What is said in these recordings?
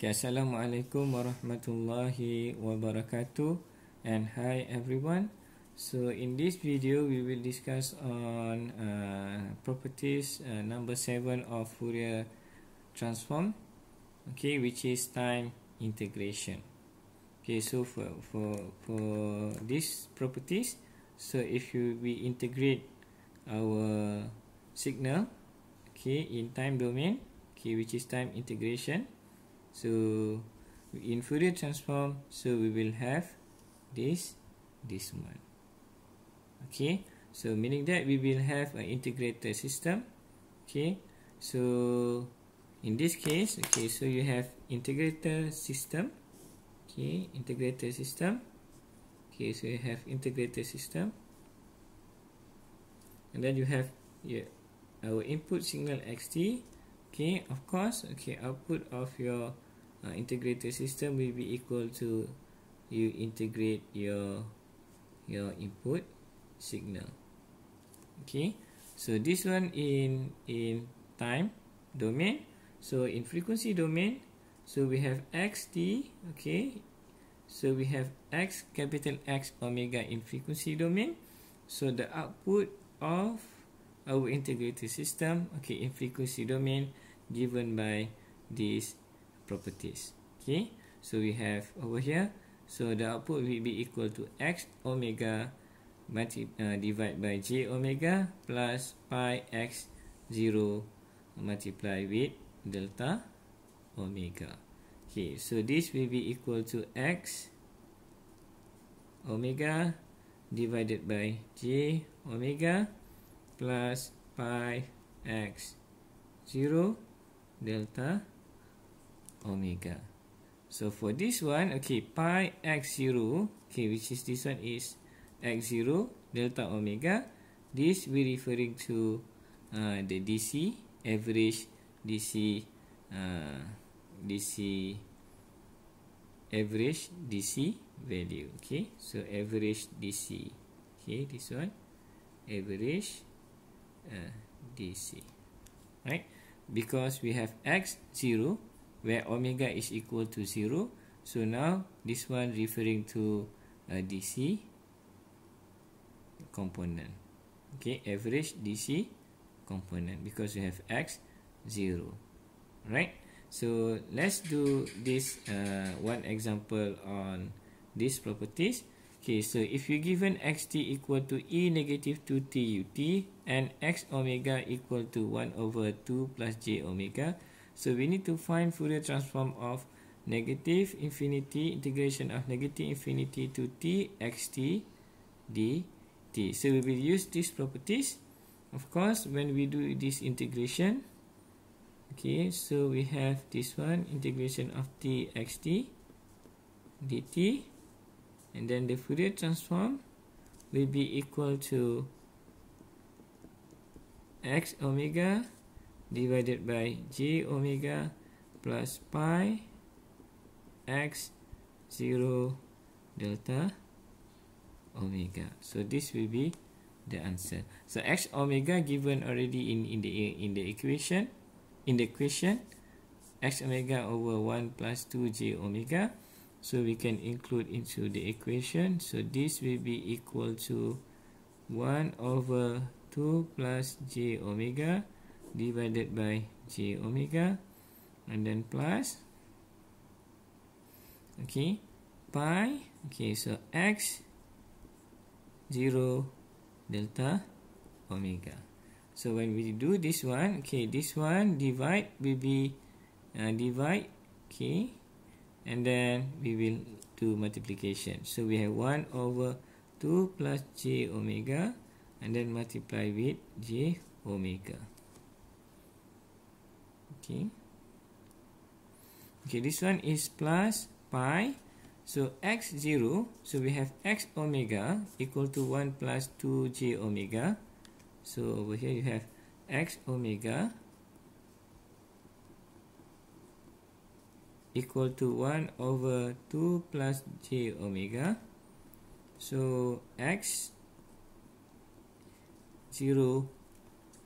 Okay, Assalamualaikum warahmatullahi wabarakatuh and hi everyone. So in this video we will discuss on uh, properties uh, number 7 of Fourier transform. Okay, which is time integration. Okay, so for for for this properties, so if you we integrate our signal okay in time domain, okay, which is time integration. so in Fourier transform so we will have this this one okay so meaning that we will have an integrated system okay so in this case okay so you have integrated system okay integrated system okay so you have integrated system and then you have yeah, our input signal xt okay of course okay output of your uh, integrated system will be equal to you integrate your your input signal okay so this one in in time domain so in frequency domain so we have xt okay so we have x capital x omega in frequency domain so the output of our integrated system okay in frequency domain given by these properties okay so we have over here so the output will be equal to x omega uh, divided by j omega plus pi x 0 multiplied with delta omega okay so this will be equal to x omega divided by j omega plus pi x 0 delta omega. So for this one, okay, pi x0, okay, which is this one is x0 delta omega. This we referring to uh, the DC, average DC, uh, DC, average DC value, okay. So average DC, okay, this one, average uh, DC, right. because we have x 0 where omega is equal to 0 so now this one referring to uh, dc component okay average dc component because we have x 0 right so let's do this uh, one example on these properties Okay, so if you're given xt equal to e negative 2t ut and x omega equal to 1 over 2 plus j omega, so we need to find Fourier transform of negative infinity integration of negative infinity to t xt dt. So we will use these properties. Of course, when we do this integration, okay, so we have this one integration of t xt dt and then the Fourier transform will be equal to x omega divided by j omega plus pi x 0 delta omega so this will be the answer so x omega given already in in the in the equation in the equation x omega over 1 plus 2 j omega so we can include into the equation so this will be equal to 1 over 2 plus j omega divided by j omega and then plus okay pi okay so x 0 delta omega so when we do this one okay this one divide will be uh, divide okay and then we will do multiplication. So we have 1 over 2 plus j omega and then multiply with j omega. Okay. Okay, this one is plus pi. So x0, so we have x omega equal to 1 plus 2 j omega. So over here you have x omega. equal to 1 over 2 plus j omega. So x 0.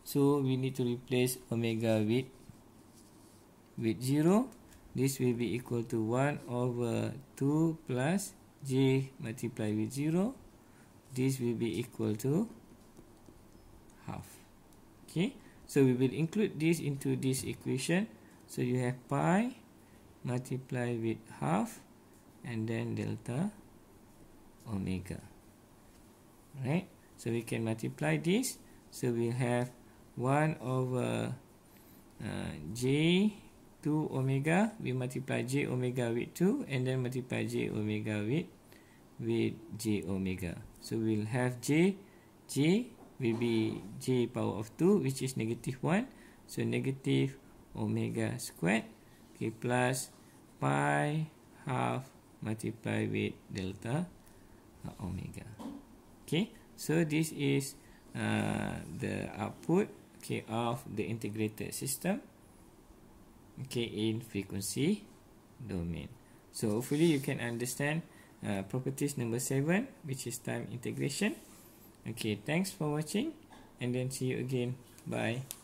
So we need to replace omega with with 0. This will be equal to 1 over 2 plus j multiplied with 0. This will be equal to half. Okay. So we will include this into this equation. So you have pi multiply with half and then delta omega right so we can multiply this so we'll have 1 over uh, j 2 omega we multiply j omega with 2 and then multiply j omega with with j omega so we'll have j j will be j power of 2 which is negative 1 so negative omega squared k plus pi half multiply with delta uh, omega. Okay, so this is uh, the output okay, of the integrated system okay, in frequency domain. So hopefully you can understand uh, properties number 7 which is time integration. Okay, thanks for watching and then see you again. Bye.